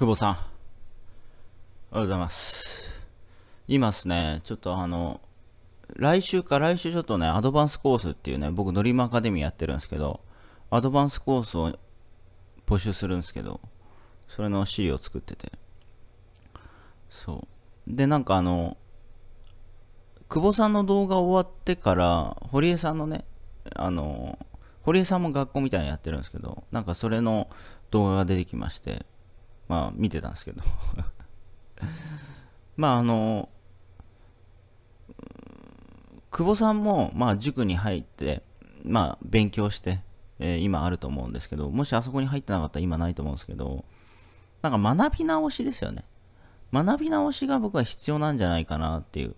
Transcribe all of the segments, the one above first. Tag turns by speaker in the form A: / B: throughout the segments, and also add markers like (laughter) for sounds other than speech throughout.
A: 久保さん。おはようございます。今ですね、ちょっとあの、来週か来週ちょっとね、アドバンスコースっていうね、僕、ドリームアカデミーやってるんですけど、アドバンスコースを募集するんですけど、それの資料を作ってて。そう。で、なんかあの、久保さんの動画終わってから、堀江さんのね、あの、堀江さんも学校みたいにやってるんですけど、なんかそれの動画が出てきまして、まあ、見てたんですけど (laughs) まあ、あの、久保さんも、まあ、塾に入って、まあ、勉強して、えー、今あると思うんですけど、もしあそこに入ってなかったら今ないと思うんですけど、なんか学び直しですよね。学び直しが僕は必要なんじゃないかなっていう。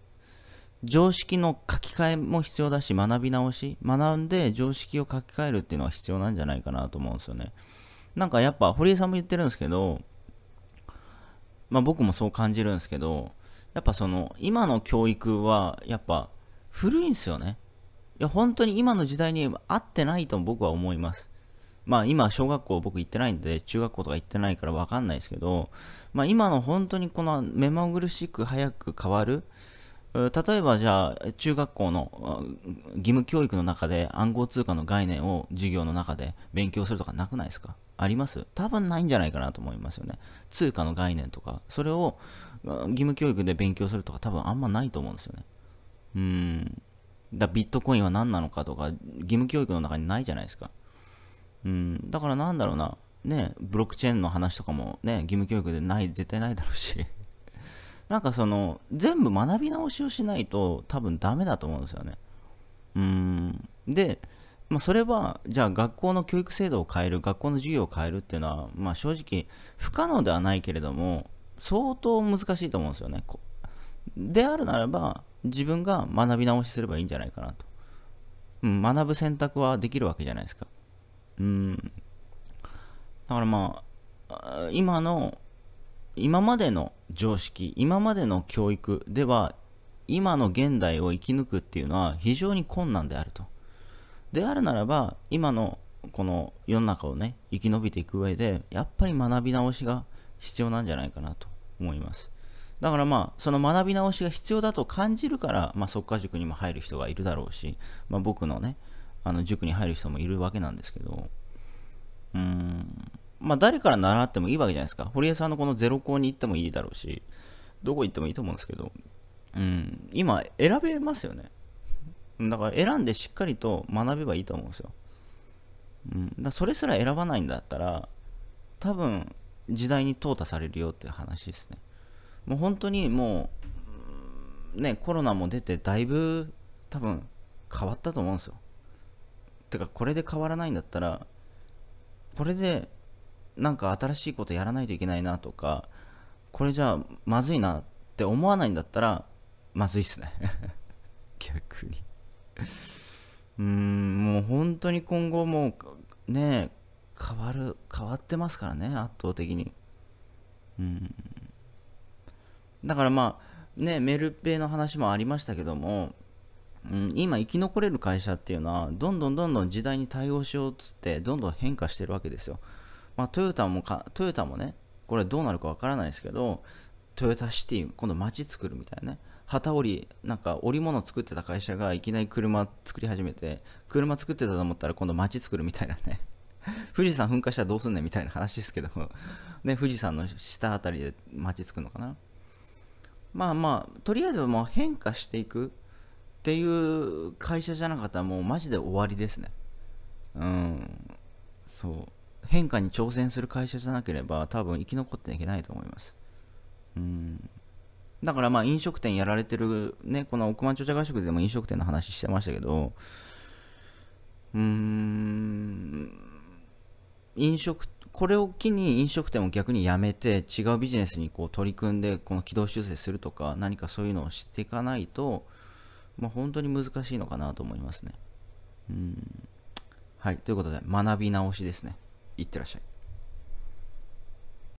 A: 常識の書き換えも必要だし、学び直し、学んで常識を書き換えるっていうのは必要なんじゃないかなと思うんですよね。なんかやっぱ、堀江さんも言ってるんですけど、まあ、僕もそう感じるんですけど、やっぱその、今の教育は、やっぱ、古いんですよね。いや、本当に今の時代に合ってないと僕は思います。まあ今、小学校僕行ってないんで、中学校とか行ってないからわかんないですけど、まあ今の本当にこの目まぐるしく早く変わる、例えばじゃあ中学校の義務教育の中で暗号通貨の概念を授業の中で勉強するとかなくないですかあります多分ないんじゃないかなと思いますよね。通貨の概念とか、それを義務教育で勉強するとか多分あんまないと思うんですよね。うん。だビットコインは何なのかとか、義務教育の中にないじゃないですか。うん。だからなんだろうな。ね、ブロックチェーンの話とかもね、義務教育でない、絶対ないだろうし。(laughs) なんかその、全部学び直しをしないと多分ダメだと思うんですよね。うん。で、まあ、それはじゃあ学校の教育制度を変える学校の授業を変えるっていうのは、まあ、正直不可能ではないけれども相当難しいと思うんですよね。であるならば自分が学び直しすればいいんじゃないかなと。うん、学ぶ選択はできるわけじゃないですか。うん。だからまあ今の今までの常識今までの教育では今の現代を生き抜くっていうのは非常に困難であると。であるならば、今のこの世の中をね、生き延びていく上で、やっぱり学び直しが必要なんじゃないかなと思います。だからまあ、その学び直しが必要だと感じるから、まあ、即家塾にも入る人がいるだろうし、まあ、僕のね、あの塾に入る人もいるわけなんですけど、うーん、まあ、誰から習ってもいいわけじゃないですか。堀江さんのこのゼロ校に行ってもいいだろうし、どこ行ってもいいと思うんですけど、うん、今選べますよね。だから選んでしっかりと学べばいいと思うんですよ。うん、だそれすら選ばないんだったら、多分時代に淘汰されるよっていう話ですね。もう本当にもう、ね、コロナも出てだいぶ多分変わったと思うんですよ。てか、これで変わらないんだったら、これでなんか新しいことやらないといけないなとか、これじゃあまずいなって思わないんだったら、まずいっすね (laughs) 逆にうんもう本当に今後もうね変わる変わってますからね圧倒的にうんだからまあねメルペイの話もありましたけども、うん、今生き残れる会社っていうのはどんどんどんどん時代に対応しようっつってどんどん変化してるわけですよ、まあ、トヨタもかトヨタもねこれどうなるかわからないですけどトヨタシティ今度街作るみたいなね旗織り、なんか織物作ってた会社がいきなり車作り始めて、車作ってたと思ったら今度街作るみたいなね。(laughs) 富士山噴火したらどうすんねんみたいな話ですけども (laughs) ね、富士山の下あたりで街作くのかな。まあまあ、とりあえずもう変化していくっていう会社じゃなかったらもうマジで終わりですね。うん。そう。変化に挑戦する会社じゃなければ多分生き残っていけないと思います。うん。だからまあ飲食店やられてる、ね、この億万長者合宿でも飲食店の話してましたけど、うーん、飲食、これを機に飲食店を逆にやめて違うビジネスにこう取り組んでこの軌道修正するとか何かそういうのをしていかないと、まあ、本当に難しいのかなと思いますね。うん。はい。ということで学び直しですね。いってらっしゃい。